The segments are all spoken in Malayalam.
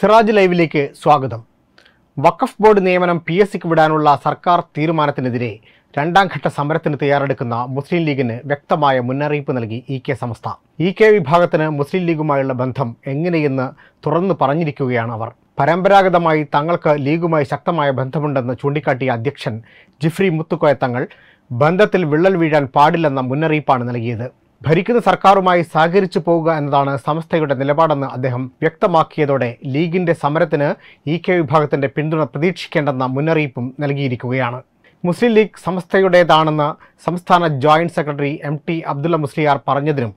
സിറാജ് ലൈവിലേക്ക് സ്വാഗതം വഖഫ് ബോർഡ് നിയമനം പി എസ് സിക്ക് വിടാനുള്ള സർക്കാർ തീരുമാനത്തിനെതിരെ രണ്ടാം ഘട്ട സമരത്തിന് തയ്യാറെടുക്കുന്ന മുസ്ലിം ലീഗിന് വ്യക്തമായ മുന്നറിയിപ്പ് നൽകി E K Samastha E K വിഭാഗത്തിന് മുസ്ലിം ലീഗുമായുള്ള ബന്ധം എങ്ങനെയെന്ന് തുറന്നു പറഞ്ഞിരിക്കുകയാണ് അവർ പരമ്പരാഗതമായി തങ്ങൾക്ക് ലീഗുമായി ശക്തമായ ബന്ധമുണ്ടെന്ന് ചൂണ്ടിക്കാട്ടിയ അധ്യക്ഷൻ ജിഫ്രി മുത്തുക്കോയ തങ്ങൾ ബന്ധത്തിൽ വിള്ളൽ വീഴാൻ പാടില്ലെന്ന മുന്നറിയിപ്പാണ് നൽകിയത് ഭരിക്കുന്ന സർക്കാരുമായി സഹകരിച്ചു പോവുക എന്നതാണ് സംസ്ഥയുടെ നിലപാടെന്ന് അദ്ദേഹം വ്യക്തമാക്കിയതോടെ ലീഗിന്റെ സമരത്തിന് ഇ കെ വിഭാഗത്തിന്റെ പിന്തുണ പ്രതീക്ഷിക്കേണ്ടെന്ന മുന്നറിയിപ്പും നൽകിയിരിക്കുകയാണ് മുസ്ലിം ലീഗ് സംസ്ഥയുടേതാണെന്ന് സംസ്ഥാന joint secretary M T Abdulla Musliyar പറഞ്ഞതിനും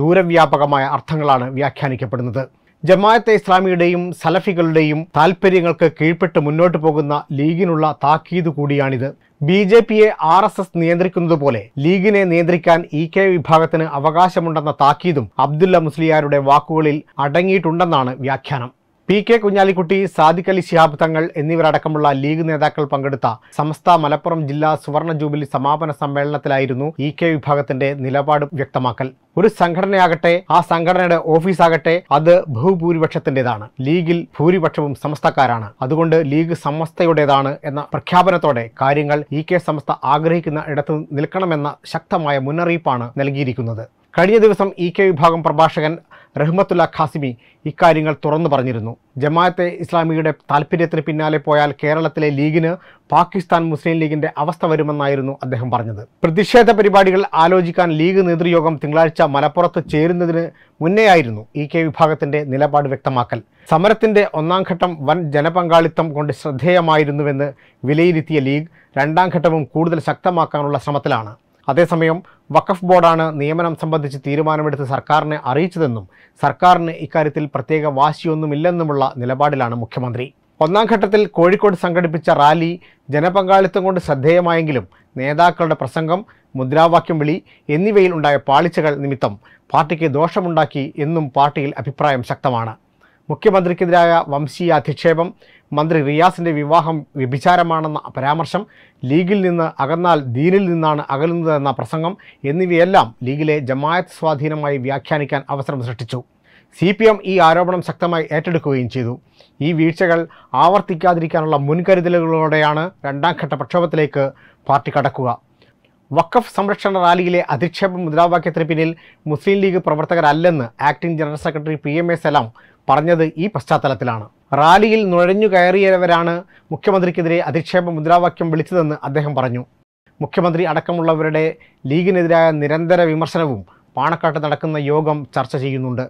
ദൂരവ്യാപകമായ അർത്ഥങ്ങളാണ് വ്യാഖ്യാനിക്കപ്പെടുന്നത് ജമാഅത്തെ ഇസ്ലാമിയുടെയും സലഫികളുടെയും താൽപ്പര്യങ്ങൾക്ക് കീഴ്പ്പെട്ട് മുന്നോട്ട് പോകുന്ന ലീഗിനുള്ള താക്കീത് കൂടിയാണിത് ബി ജെ പിയെ ആർ എസ് എസ് നിയന്ത്രിക്കുന്നതുപോലെ ലീഗിനെ നിയന്ത്രിക്കാൻ ഇ കെ വിഭാഗത്തിന് അവകാശമുണ്ടെന്ന താക്കീതും അബ്ദുല്ല മുസ്ലിയാരുടെ വാക്കുകളിൽ അടങ്ങിയിട്ടുണ്ടെന്നാണ് വ്യാഖ്യാനം പി കെ കുഞ്ഞാലിക്കുട്ടി സാദിഖ് അലി ശിഹാബ് തങ്ങൾ എന്നിവരടക്കമുള്ള ലീഗ് നേതാക്കൾ പങ്കെടുത്ത സമസ്ത മലപ്പുറം ജില്ലാ സുവർണ ജൂബിലി സമാപന സമ്മേളനത്തിലായിരുന്നു ഇ കെ വിഭാഗത്തിന്റെ നിലപാട് വ്യക്തമാക്കൽ ഒരു സംഘടനയാകട്ടെ ആ സംഘടനയുടെ ഓഫീസാകട്ടെ അത് ബഹുഭൂരിപക്ഷത്തിന്റേതാണ് ലീഗിൽ ഭൂരിപക്ഷവും സമസ്തക്കാരാണ് അതുകൊണ്ട് ലീഗ് സമസ്തയുടേതാണ് എന്ന പ്രഖ്യാപനത്തോടെ കാര്യങ്ങൾ ഇ കെ സമസ്ത ആഗ്രഹിക്കുന്ന ഇടത്ത് നിൽക്കണമെന്ന ശക്തമായ മുന്നറിയിപ്പാണ് നൽകിയിരിക്കുന്നത് കഴിഞ്ഞ ദിവസം ഇ കെ വിഭാഗം പ്രഭാഷകൻ റഹ്മത്തുല്ല ഖാസിമി ഇക്കാര്യങ്ങൾ തുറന്നു പറഞ്ഞിരുന്നു ജമാഅത്തെ ഇസ്ലാമിയുടെ താല്പര്യത്തിന് പിന്നാലെ പോയാൽ കേരളത്തിലെ ലീഗിന് പാകിസ്ഥാൻ മുസ്ലിം ലീഗിന്റെ അവസ്ഥ വരുമെന്നായിരുന്നു അദ്ദേഹം പറഞ്ഞത് പ്രതിഷേധ പരിപാടികൾ ആലോചിക്കാൻ ലീഗ് നേതൃയോഗം തിങ്കളാഴ്ച മലപ്പുറത്ത് ചേരുന്നതിന് മുന്നേയായിരുന്നു ഇ കെ വിഭാഗത്തിന്റെ നിലപാട് വ്യക്തമാക്കൽ സമരത്തിന്റെ ഒന്നാം ഘട്ടം വൻ ജനപങ്കാളിത്തം കൊണ്ട് ശ്രദ്ധേയമായിരുന്നുവെന്ന് വിലയിരുത്തിയ ലീഗ് രണ്ടാം ഘട്ടവും കൂടുതൽ ശക്തമാക്കാനുള്ള ശ്രമത്തിലാണ് അതേസമയം വഖഫ് ബോർഡാണ് നിയമനം സംബന്ധിച്ച് തീരുമാനമെടുത്ത് സർക്കാരിനെ അറിയിച്ചതെന്നും സർക്കാരിന് ഇക്കാര്യത്തിൽ പ്രത്യേക വാശിയൊന്നുമില്ലെന്നുമുള്ള നിലപാടിലാണ് മുഖ്യമന്ത്രി ഒന്നാം ഘട്ടത്തിൽ കോഴിക്കോട് സംഘടിപ്പിച്ച റാലി ജനപങ്കാളിത്തം കൊണ്ട് ശ്രദ്ധേയമായെങ്കിലും നേതാക്കളുടെ പ്രസംഗം മുദ്രാവാക്യം വിളി എന്നിവയിൽ ഉണ്ടായ പാളിച്ചകൾ നിമിത്തം പാർട്ടിക്ക് ദോഷമുണ്ടാക്കി എന്നും പാർട്ടിയിൽ അഭിപ്രായം ശക്തമാണ് മുഖ്യമന്ത്രിക്കെതിരായ വംശീയ അധിക്ഷേപം മന്ത്രി റിയാസിൻ്റെ വിവാഹം വ്യഭിചാരമാണെന്ന പരാമർശം ലീഗിൽ നിന്ന് അകന്നാൽ ദീനിൽ നിന്നാണ് അകലുന്നതെന്ന പ്രസംഗം എന്നിവയെല്ലാം ലീഗിലെ ജമായത്ത് സ്വാധീനമായി വ്യാഖ്യാനിക്കാൻ അവസരം സൃഷ്ടിച്ചു സി പി എം ഈ ആരോപണം ശക്തമായി ഏറ്റെടുക്കുകയും ചെയ്തു ഈ വീഴ്ചകൾ ആവർത്തിക്കാതിരിക്കാനുള്ള മുൻകരുതലുകളോടെയാണ് രണ്ടാം ഘട്ട പ്രക്ഷോഭത്തിലേക്ക് പാർട്ടി കടക്കുക വഖഫ് സംരക്ഷണ റാലിയിലെ അധിക്ഷേപ മുദ്രാവാക്യത്തിന് പിന്നിൽ മുസ്ലിം ലീഗ് പ്രവർത്തകരല്ലെന്ന് acting general secretary P M A Salam പറഞ്ഞത് ഈ പശ്ചാത്തലത്തിലാണ് റാലിയിൽ നുഴഞ്ഞു കയറിയവരാണ് മുഖ്യമന്ത്രിക്കെതിരെ അധിക്ഷേപ മുദ്രാവാക്യം വിളിച്ചതെന്ന് അദ്ദേഹം പറഞ്ഞു മുഖ്യമന്ത്രി അടക്കമുള്ളവരുടെ ലീഗിനെതിരായ നിരന്തര വിമർശനവും പാണക്കാട്ട് നടക്കുന്ന യോഗം ചർച്ച ചെയ്യുന്നുണ്ട്